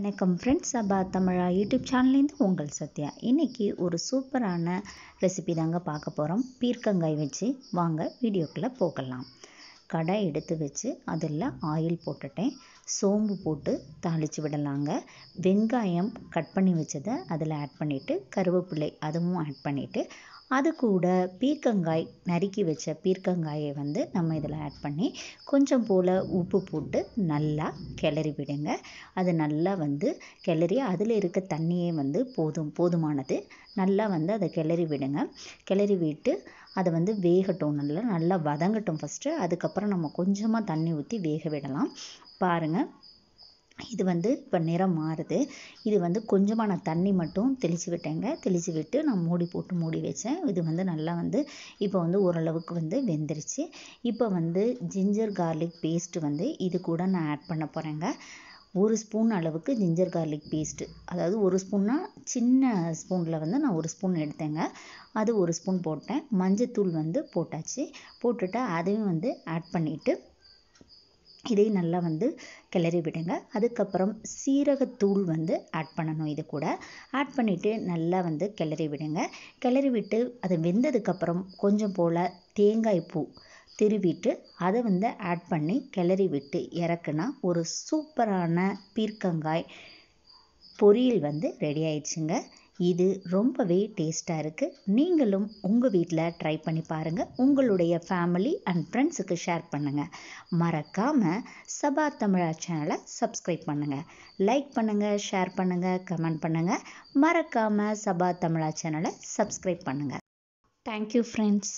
வணக்கம் ஃப்ரெண்ட்ஸ் சபா தமிழா யூடியூப் சேனல்லேருந்து உங்கள் சத்யா இன்றைக்கி ஒரு சூப்பரான ரெசிபி தாங்க பார்க்க போகிறோம் பீர்க்கங்காய் வச்சு வாங்க வீடியோக்குள்ளே போகலாம் கடை எடுத்து வச்சு அதில் ஆயில் போட்டுட்டேன் சோம்பு போட்டு தாளித்து விடலாங்க வெங்காயம் கட் பண்ணி வச்சதை அதில் ஆட் பண்ணிவிட்டு கருவேப்பிள்ளை அதுவும் ஆட் பண்ணிவிட்டு அது கூட பீர்க்கங்காய் நறுக்கி வச்ச பீர்க்கங்காயை வந்து நம்ம இதில் ஆட் பண்ணி கொஞ்சம் போல் உப்பு போட்டு நல்லா கிளறி விடுங்க அது நல்லா வந்து கிளறி அதில் இருக்க தண்ணியே வந்து போதும் போதுமானது நல்லா வந்து அதை கிளறி விடுங்க கிளறி விட்டு அதை வந்து வேகட்டும் நல்லா நல்லா வதங்கட்டும் ஃபஸ்ட்டு அதுக்கப்புறம் நம்ம கொஞ்சமாக தண்ணி ஊற்றி வேக விடலாம் பாருங்கள் இது வந்து இப்போ நிறம் மாறுது இது வந்து கொஞ்சமாக நான் தண்ணி மட்டும் தெளித்து விட்டேங்க தெளித்து விட்டு நான் மூடி போட்டு மூடி வச்சேன் இது வந்து நல்லா வந்து இப்போ வந்து ஓரளவுக்கு வந்து வெந்துருச்சு இப்போ வந்து ஜிஞ்சர் கார்லிக் பேஸ்ட்டு வந்து இது கூட நான் ஆட் பண்ண போகிறேங்க ஒரு ஸ்பூன் அளவுக்கு ஜிஞ்சர் கார்லிக் பேஸ்ட்டு அதாவது ஒரு ஸ்பூன்னா சின்ன ஸ்பூனில் வந்து நான் ஒரு ஸ்பூன் எடுத்தேங்க அது ஒரு ஸ்பூன் போட்டேன் மஞ்சத்தூள் வந்து போட்டாச்சு போட்டுட்டு அதையும் வந்து ஆட் பண்ணிவிட்டு இதை நல்லா வந்து கிளறி விடுங்க அதுக்கப்புறம் சீரகத்தூள் வந்து ஆட் பண்ணணும் இது கூட ஆட் பண்ணிவிட்டு நல்லா வந்து கிளறி விடுங்க கிளறி விட்டு அது வெந்ததுக்கப்புறம் கொஞ்சம் போல் தேங்காய் பூ திருவிட்டு அதை வந்து ஆட் பண்ணி கிளறி விட்டு இறக்குனா ஒரு சூப்பரான பீர்க்கங்காய் பொரியல் வந்து ரெடி ஆயிடுச்சுங்க இது ரொம்பவே டேஸ்ட்டாக இருக்குது நீங்களும் உங்கள் வீட்டில் ட்ரை பண்ணி பாருங்கள் உங்களுடைய ஃபேமிலி அண்ட் ஃப்ரெண்ட்ஸுக்கு ஷேர் பண்ணுங்கள் மறக்காமல் சபா தமிழா சேனலை சப்ஸ்கிரைப் பண்ணுங்கள் லைக் பண்ணுங்கள் ஷேர் பண்ணுங்கள் கமெண்ட் பண்ணுங்கள் மறக்காமல் சபா தமிழா சேனலை சப்ஸ்கிரைப் பண்ணுங்கள் தேங்க்யூ ஃப்ரெண்ட்ஸ்